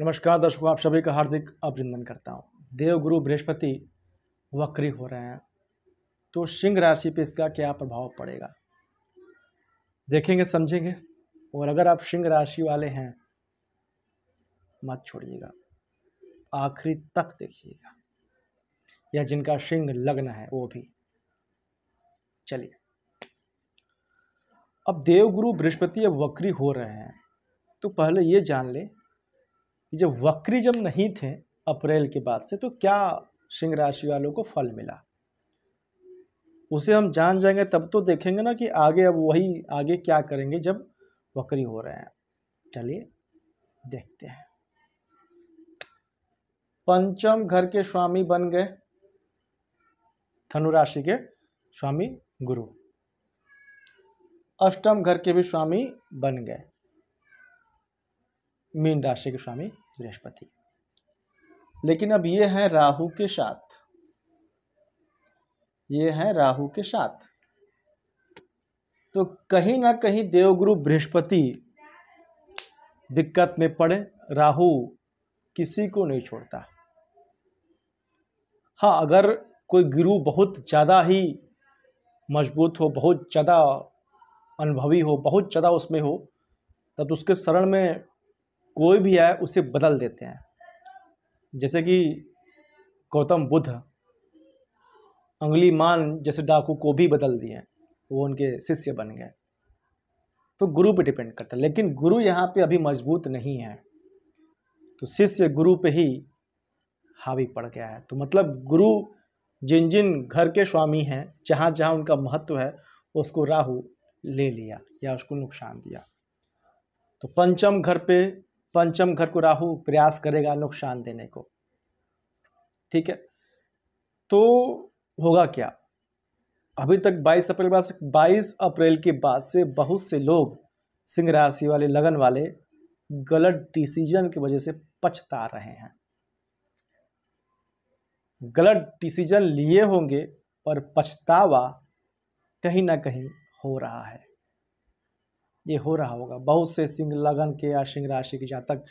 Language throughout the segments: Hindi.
नमस्कार दर्शकों आप सभी का हार्दिक अभिनंदन करता हूँ देव गुरु बृहस्पति वक्री हो रहे हैं तो सिंह राशि पे इसका क्या प्रभाव पड़ेगा देखेंगे समझेंगे और अगर आप सिंह राशि वाले हैं मत छोड़िएगा आखिरी तक देखिएगा या जिनका सिंह लग्न है वो भी चलिए अब देवगुरु बृहस्पति अब वक्री हो रहे हैं तो पहले ये जान लें जब वक्री जब नहीं थे अप्रैल के बाद से तो क्या सिंह राशि वालों को फल मिला उसे हम जान जाएंगे तब तो देखेंगे ना कि आगे अब वही आगे क्या करेंगे जब वक्री हो रहे हैं चलिए देखते हैं पंचम घर के स्वामी बन गए धनु राशि के स्वामी गुरु अष्टम घर के भी स्वामी बन गए मीन राशि के स्वामी बृहस्पति लेकिन अब ये है राहु के साथ ये है राहु के साथ तो कहीं ना कहीं देवगुरु बृहस्पति दिक्कत में पड़े राहु किसी को नहीं छोड़ता हाँ अगर कोई गुरु बहुत ज़्यादा ही मजबूत हो बहुत ज़्यादा अनुभवी हो बहुत ज़्यादा उसमें हो तब उसके शरण में कोई भी आए उसे बदल देते हैं जैसे कि गौतम बुद्ध अंगली मान जैसे डाकू को भी बदल दिए वो उनके शिष्य बन गए तो गुरु पे डिपेंड करता है लेकिन गुरु यहाँ पे अभी मजबूत नहीं है तो शिष्य गुरु पे ही हावी पड़ गया है तो मतलब गुरु जिन जिन घर के स्वामी हैं जहाँ जहाँ उनका महत्व है उसको राहु ले लिया या उसको नुकसान दिया तो पंचम घर पे पंचम घर को राहु प्रयास करेगा नुकसान देने को ठीक है तो होगा क्या अभी तक 22 अप्रैल के बाद 22 अप्रैल के बाद से बहुत से लोग सिंह राशि वाले लगन वाले गलत डिसीजन की वजह से पछता रहे हैं गलत डिसीजन लिए होंगे पर पछतावा कहीं ना कहीं हो रहा है ये हो रहा होगा बहुत से सिंह लगन के या सिंह राशि के जातक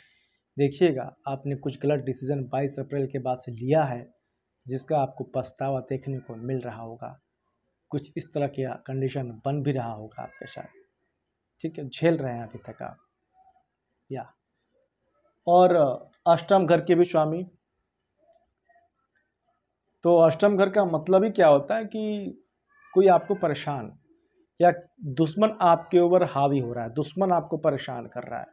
देखिएगा आपने कुछ गलत डिसीजन 22 अप्रैल के बाद से लिया है जिसका आपको पछतावा देखने को मिल रहा होगा कुछ इस तरह के कंडीशन बन भी रहा होगा आपके साथ ठीक है झेल रहे हैं अभी तक आप या और अष्टम घर के भी स्वामी तो अष्टम घर का मतलब ही क्या होता है कि कोई आपको परेशान या दुश्मन आपके ऊपर हावी हो रहा है दुश्मन आपको परेशान कर रहा है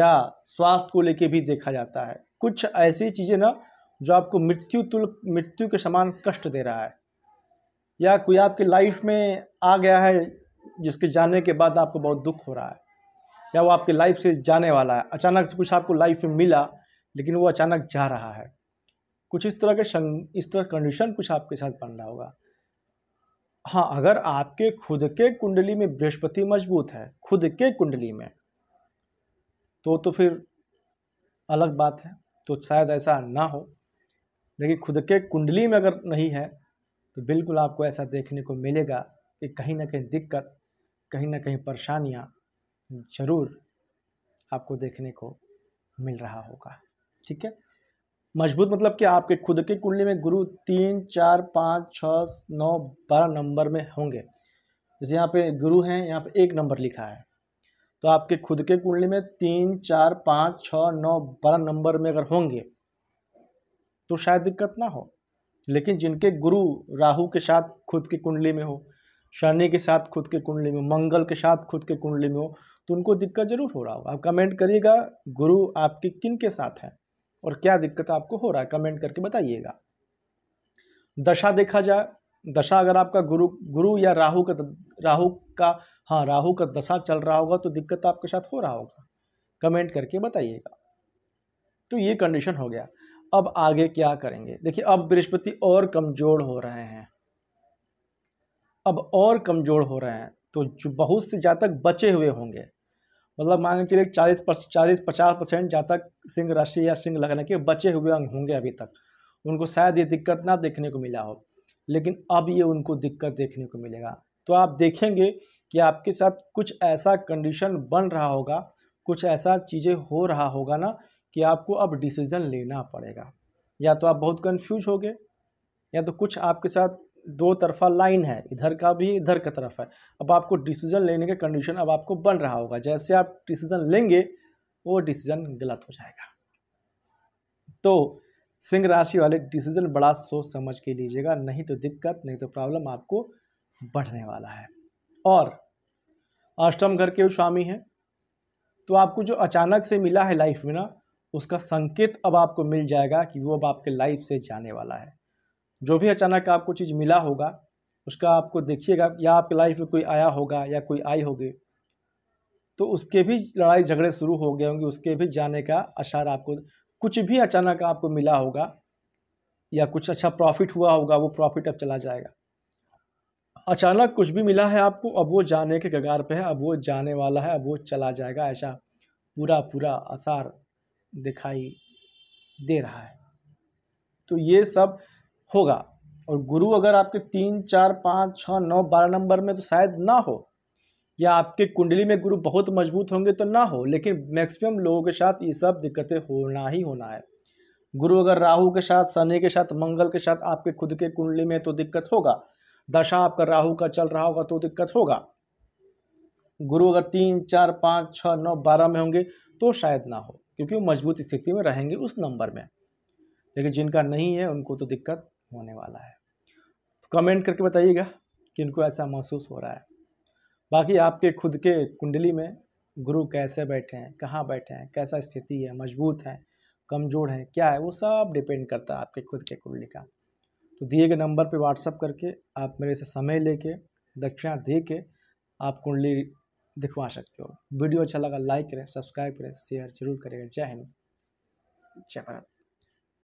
या स्वास्थ्य को लेके भी देखा जाता है कुछ ऐसी चीज़ें ना जो आपको मृत्यु तुल मृत्यु के समान कष्ट दे रहा है या कोई आपके लाइफ में आ गया है जिसके जाने के बाद आपको बहुत दुख हो रहा है या वो आपके लाइफ से जाने वाला है अचानक से कुछ आपको लाइफ में मिला लेकिन वो अचानक जा रहा है कुछ इस तरह के इस तरह कंडीशन कुछ आपके साथ बन रहा होगा हाँ अगर आपके खुद के कुंडली में बृहस्पति मजबूत है खुद के कुंडली में तो तो फिर अलग बात है तो शायद ऐसा ना हो लेकिन खुद के कुंडली में अगर नहीं है तो बिल्कुल आपको ऐसा देखने को मिलेगा कि कहीं ना कहीं दिक्कत कहीं ना कहीं परेशानियाँ ज़रूर आपको देखने को मिल रहा होगा ठीक है मजबूत मतलब कि आपके खुद की कुंडली में गुरु तीन चार पाँच छः नौ बारह नंबर में होंगे जैसे यहाँ पे गुरु हैं यहाँ पे एक नंबर लिखा है तो आपके खुद के कुंडली में तीन चार पाँच छः नौ बारह नंबर में अगर होंगे तो शायद दिक्कत ना हो लेकिन जिनके गुरु राहु के साथ खुद की कुंडली में हो शनि के साथ खुद के कुंडली में मंगल के साथ खुद के कुंडली में हो तो उनको दिक्कत जरूर हो रहा हो आप कमेंट करिएगा गुरु आपके किन के साथ हैं और क्या दिक्कत आपको हो रहा है कमेंट करके बताइएगा दशा देखा जाए दशा अगर आपका गुरु गुरु या राहु का राहु का हाँ राहु का दशा चल रहा होगा तो दिक्कत आपके साथ हो रहा होगा कमेंट करके बताइएगा तो ये कंडीशन हो गया अब आगे क्या करेंगे देखिए अब बृहस्पति और कमज़ोर हो रहे हैं अब और कमज़ोर हो रहे हैं तो बहुत से जातक बचे हुए होंगे मतलब मान के चलिए चालीस चालीस पचास परसेंट तक सिंह राशि या सिंह लगने के बचे हुए अंग होंगे अभी तक उनको शायद ये दिक्कत ना देखने को मिला हो लेकिन अब ये उनको दिक्कत देखने को मिलेगा तो आप देखेंगे कि आपके साथ कुछ ऐसा कंडीशन बन रहा होगा कुछ ऐसा चीज़ें हो रहा होगा ना कि आपको अब डिसीज़न लेना पड़ेगा या तो आप बहुत कन्फ्यूज होगे या तो कुछ आपके साथ दो तरफा लाइन है इधर का भी इधर का तरफ है अब आपको डिसीजन लेने के कंडीशन अब आपको बन रहा होगा जैसे आप डिसीजन लेंगे वो डिसीजन गलत हो जाएगा तो सिंह राशि वाले डिसीजन बड़ा सोच समझ के लीजिएगा नहीं तो दिक्कत नहीं तो प्रॉब्लम आपको बढ़ने वाला है और अष्टम घर के स्वामी हैं तो आपको जो अचानक से मिला है लाइफ में ना उसका संकेत अब आपको मिल जाएगा कि वो अब आपके लाइफ से जाने वाला है जो भी अचानक आपको चीज़ मिला होगा उसका आपको देखिएगा या आपकी लाइफ में कोई आया होगा या कोई आई होगी तो उसके भी लड़ाई झगड़े शुरू हो गए होंगे उसके भी जाने का आसार आपको कुछ भी अचानक आपको मिला होगा या कुछ अच्छा प्रॉफिट हुआ होगा वो प्रॉफिट अब चला जाएगा अचानक कुछ भी मिला है आपको अब वो जाने के कगार पे है अब वो जाने वाला है अब वो चला जाएगा ऐसा पूरा पूरा आसार दिखाई दे रहा है तो ये सब होगा और गुरु अगर आपके तीन चार पाँच छः नौ बारह नंबर में तो शायद ना हो या आपके कुंडली में गुरु बहुत मजबूत होंगे तो ना हो लेकिन मैक्सिमम लोगों के साथ ये सब दिक्कतें होना ही होना है गुरु अगर राहु के साथ शनि के साथ मंगल के साथ आपके खुद के कुंडली में तो दिक्कत होगा दशा आपका राहु का चल रहा होगा तो दिक्कत होगा गुरु अगर तीन चार पाँच छः नौ बारह में होंगे तो शायद ना हो क्योंकि वो मजबूत स्थिति में रहेंगे उस नंबर में लेकिन जिनका नहीं है उनको तो दिक्कत होने वाला है तो कमेंट करके बताइएगा कि इनको ऐसा महसूस हो रहा है बाकी आपके खुद के कुंडली में गुरु कैसे बैठे हैं कहाँ बैठे हैं कैसा स्थिति है मजबूत हैं कमज़ोर हैं क्या है वो सब डिपेंड करता है आपके खुद के कुंडली का तो दिए गए नंबर पर व्हाट्सअप करके आप मेरे से समय लेके दक्षिणा दे के आप कुंडली दिखवा सकते हो वीडियो अच्छा लगा लाइक करें सब्सक्राइब करें शेयर जरूर करेगा जय हिंद जय भारत